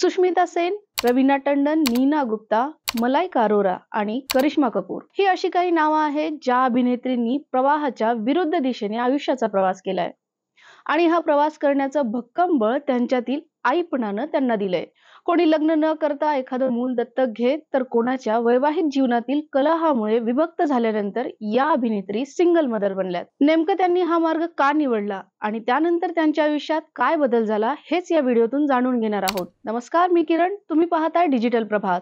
सुष्मिता सेन रवीना टंडन नीना गुप्ता मलाई अरोरा आणि करिश्मा कपूर ही अशी काही नावं आहेत ज्या अभिनेत्रींनी प्रवाहाच्या विरुद्ध दिशेने आयुष्याचा प्रवास केलाय आणि हा प्रवास करण्याचं भक्कम बळ त्यांच्यातील आईपणानं त्यांना दिलंय कोणी लग्न न करता एखादं मूल दत्तक घेत तर कोणाच्या वैवाहिक जीवनातील कलहामुळे विभक्त झाल्यानंतर या अभिनेत्री सिंगल मदर बनल्यात नेमकं त्यांनी हा मार्ग का निवडला आणि त्यानंतर त्यांच्या आयुष्यात काय बदल झाला हेच या व्हिडिओतून जाणून घेणार आहोत नमस्कार मी किरण तुम्ही पाहताय डिजिटल प्रभात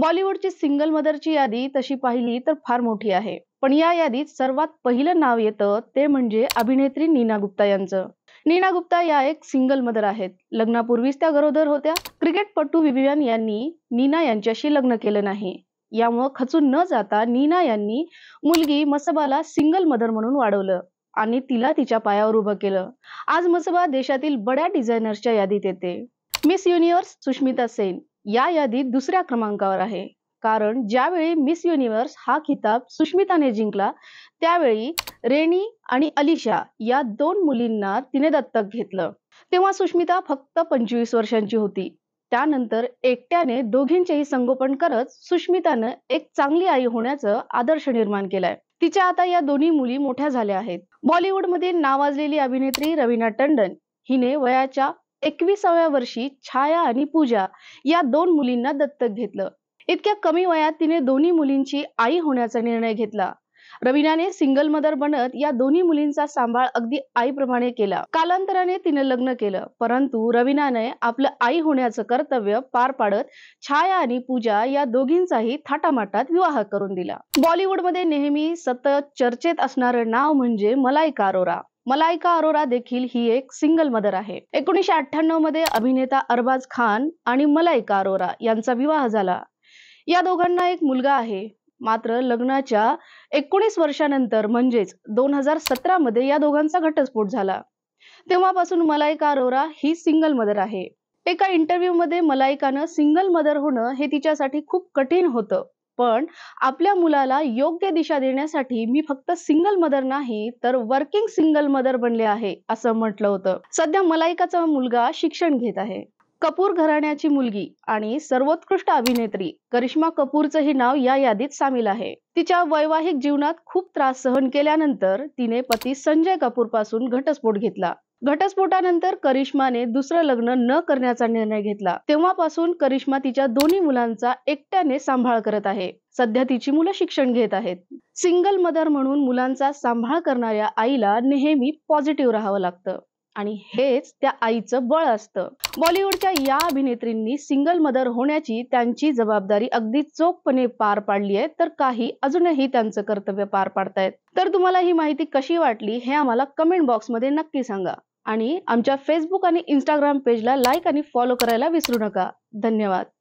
बॉलिवूडची सिंगल मदरची यादी तशी पाहिली तर फार मोठी आहे पण या यादीत सर्वात पहिलं नाव येतं ते म्हणजे अभिनेत्री नीना गुप्ता यांचं नीना गुप्ता या एक सिंगल मदर आहेत लग्नापूर्वीच त्या गरोदर होत्या क्रिकेटपटू विवियन यांनी नीना यांच्याशी लग्न केलं नाही यामुळं खचून न जाता नीना यांनी मुलगी मसबाला सिंगल मदर म्हणून वाढवलं आणि तिला तिच्या पायावर उभं केलं आज मसबा देशातील बड्या डिझायनर्सच्या यादीत येते मिस युनिवर्स सुष्मिता सेन या यादीत दुसऱ्या क्रमांकावर आहे कारण ज्यावेळी मिस युनिव्हर्स हा खिताब सुष्मिताने जिंकला त्यावेळी रेणी आणि अलिशा या दोन मुलींना तिने दत्तक घेतलं तेव्हा सुष्मिता फक्त पंचवीस वर्षांची होती त्यानंतर एकट्याने दोघींचेही संगोपन करत सुष्मितानं एक चांगली आई होण्याचं आदर्श निर्माण केलाय तिच्या आता या दोन्ही मुली मोठ्या झाल्या आहेत बॉलिवूडमध्ये नावाजलेली अभिनेत्री रवीना टंडन हिने वयाच्या एकविसाव्या वर्षी छाया आणि पूजा या दोन मुलींना दत्तक घेतलं इतक्या कमी वयात तिने दोन्ही मुलींची आई होण्याचा निर्णय घेतला रवीनाने सिंगल मदर बनत या दोन्ही मुलींचा सांभाळ अगदी आईप्रमाणे केला कालांतराने तिने लग्न केलं परंतु रवीनाने आपलं आई होण्याचं कर्तव्य पार पाडत छाया आणि पूजा या दोघींचाही थाटामाटात विवाह करून दिला बॉलिवूडमध्ये नेहमी सतत चर्चेत असणारं नाव म्हणजे मलाइका अरोरा मलायका अरोरा देखील ही एक सिंगल मदर आहे एकोणीशे अठ्ठ्याण्णव मध्ये अभिनेता अरबाज खान आणि मलायका अरोरा यांचा विवाह झाला या दोघांना एक मुलगा आहे मात्र लग्नाच्या एकोणीस वर्षानंतर म्हणजेच दोन हजार सतरा मध्ये या दोघांचा घटस्फोट झाला तेव्हापासून मलायका अरोरा ही सिंगल मदर आहे एका इंटरव्ह्यू मध्ये मलायकानं सिंगल मदर होणं हे तिच्यासाठी खूप कठीण होतं पण आपल्या मुलाला योग्य दिशा देण्यासाठी मी फक्त सिंगल मदर नाही तर वर्किंग सिंगल मदर बनले आहे असं म्हटलं होतं सध्या मलायकाचा मुलगा शिक्षण घेत आहे कपूर घराण्याची मुलगी आणि सर्वोत्कृष्ट अभिनेत्री करिश्मा कपूरचंही नाव या यादीत सामील आहे तिच्या वैवाहिक जीवनात खूप त्रास सहन केल्यानंतर तिने पती संजय कपूर पासून घटस्फोट घेतला घटस्फोटानंतर करिश्माने दुसरं लग्न न करण्याचा निर्णय घेतला तेव्हापासून करिश्मा तिच्या दोन्ही मुलांचा एकट्याने सांभाळ करत आहे सध्या तिची मुलं शिक्षण घेत आहेत सिंगल मदर म्हणून मुलांचा सांभाळ करणाऱ्या आईला नेहमी पॉझिटिव्ह राहावं लागतं आणि हेच त्या आईचं बळ असतं बॉलिवूडच्या या अभिनेत्रींनी सिंगल मदर होण्याची त्यांची जबाबदारी अगदी चोखपणे पार पाडली आहे तर काही अजूनही त्यांचं कर्तव्य पार पाडतायत तर तुम्हाला ही माहिती कशी वाटली हे आम्हाला कमेंट बॉक्समध्ये नक्की सांगा आणि आमच्या फेसबुक आणि इंस्टाग्राम पेजला लाईक आणि फॉलो करायला विसरू नका धन्यवाद